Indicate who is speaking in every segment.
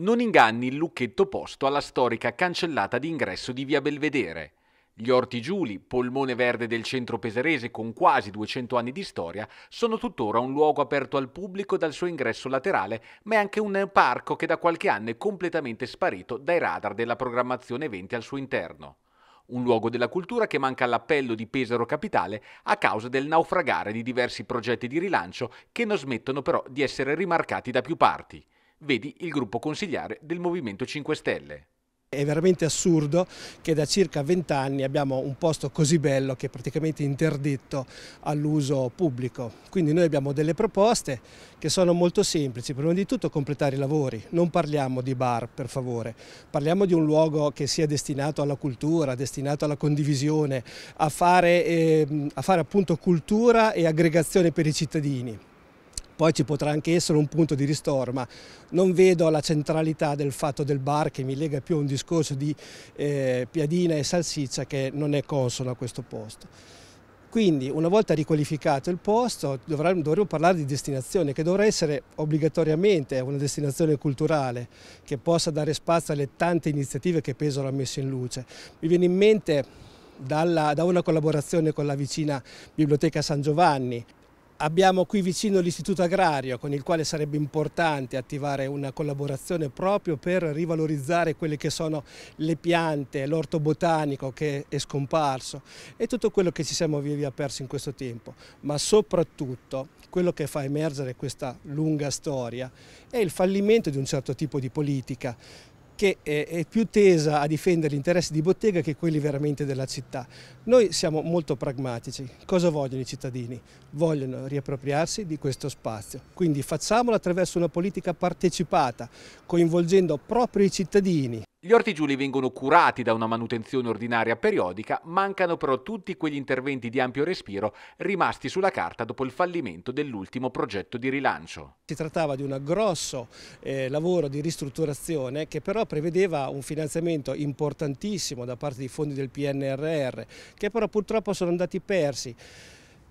Speaker 1: non inganni il lucchetto posto alla storica cancellata d'ingresso di Via Belvedere. Gli orti Giuli, polmone verde del centro peserese con quasi 200 anni di storia, sono tuttora un luogo aperto al pubblico dal suo ingresso laterale, ma è anche un parco che da qualche anno è completamente sparito dai radar della programmazione eventi al suo interno. Un luogo della cultura che manca all'appello di Pesaro Capitale a causa del naufragare di diversi progetti di rilancio che non smettono però di essere rimarcati da più parti vedi il gruppo consigliare del Movimento 5 Stelle.
Speaker 2: È veramente assurdo che da circa 20 anni abbiamo un posto così bello che è praticamente interdetto all'uso pubblico. Quindi noi abbiamo delle proposte che sono molto semplici. Prima di tutto completare i lavori. Non parliamo di bar, per favore. Parliamo di un luogo che sia destinato alla cultura, destinato alla condivisione, a fare, eh, a fare appunto cultura e aggregazione per i cittadini poi ci potrà anche essere un punto di ristoro, ma non vedo la centralità del fatto del bar che mi lega più a un discorso di eh, piadina e salsiccia che non è consono a questo posto. Quindi una volta riqualificato il posto dovremmo, dovremmo, parlare di destinazione che dovrà essere obbligatoriamente una destinazione culturale che possa dare spazio alle tante iniziative che Pesaro ha messo in luce. Mi viene in mente dalla, da una collaborazione con la vicina Biblioteca San Giovanni Abbiamo qui vicino l'istituto agrario con il quale sarebbe importante attivare una collaborazione proprio per rivalorizzare quelle che sono le piante, l'orto botanico che è scomparso e tutto quello che ci siamo via via persi in questo tempo. Ma soprattutto quello che fa emergere questa lunga storia è il fallimento di un certo tipo di politica che è più tesa a difendere gli interessi di bottega che quelli veramente della città. Noi siamo molto pragmatici. Cosa vogliono i cittadini? Vogliono riappropriarsi di questo spazio. Quindi facciamolo attraverso una politica partecipata, coinvolgendo proprio i cittadini.
Speaker 1: Gli ortigiuli vengono curati da una manutenzione ordinaria periodica, mancano però tutti quegli interventi di ampio respiro rimasti sulla carta dopo il fallimento dell'ultimo progetto di rilancio.
Speaker 2: Si trattava di un grosso eh, lavoro di ristrutturazione che però prevedeva un finanziamento importantissimo da parte dei fondi del PNRR che però purtroppo sono andati persi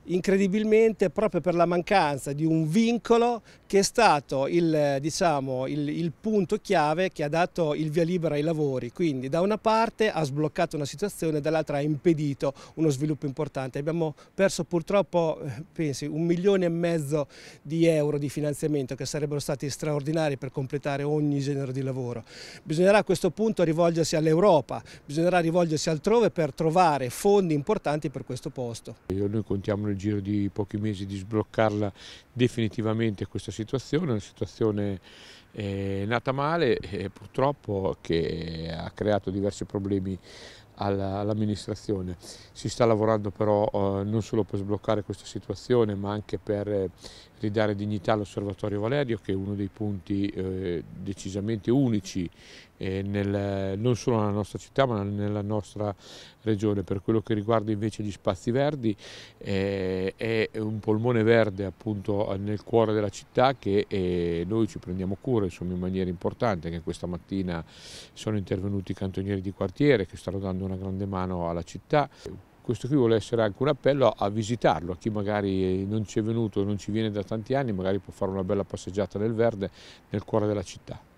Speaker 2: incredibilmente proprio per la mancanza di un vincolo che è stato il, diciamo, il, il, punto chiave che ha dato il via libera ai lavori. Quindi da una parte ha sbloccato una situazione, dall'altra ha impedito uno sviluppo importante. Abbiamo perso purtroppo eh, pensi, un milione e mezzo di euro di finanziamento che sarebbero stati straordinari per completare ogni genere di lavoro. Bisognerà a questo punto rivolgersi all'Europa, bisognerà rivolgersi altrove per trovare fondi importanti per questo posto.
Speaker 3: Noi contiamo nel giro di pochi mesi di sbloccarla definitivamente questa situazione, una situazione è nata male e purtroppo che ha creato diversi problemi all'amministrazione. Si sta lavorando però eh, non solo per sbloccare questa situazione ma anche per eh, ridare dignità all'Osservatorio Valerio che è uno dei punti eh, decisamente unici eh, nel, non solo nella nostra città ma nella nostra regione. Per quello che riguarda invece gli spazi verdi eh, è un polmone verde appunto nel cuore della città che eh, noi ci prendiamo cura procura insomma, in maniera importante, anche questa mattina sono intervenuti i cantonieri di quartiere che stanno dando una grande mano alla città. Questo qui vuole essere anche un appello a visitarlo, a chi magari non ci è venuto, non ci viene da tanti anni, magari può fare una bella passeggiata nel verde nel cuore della città.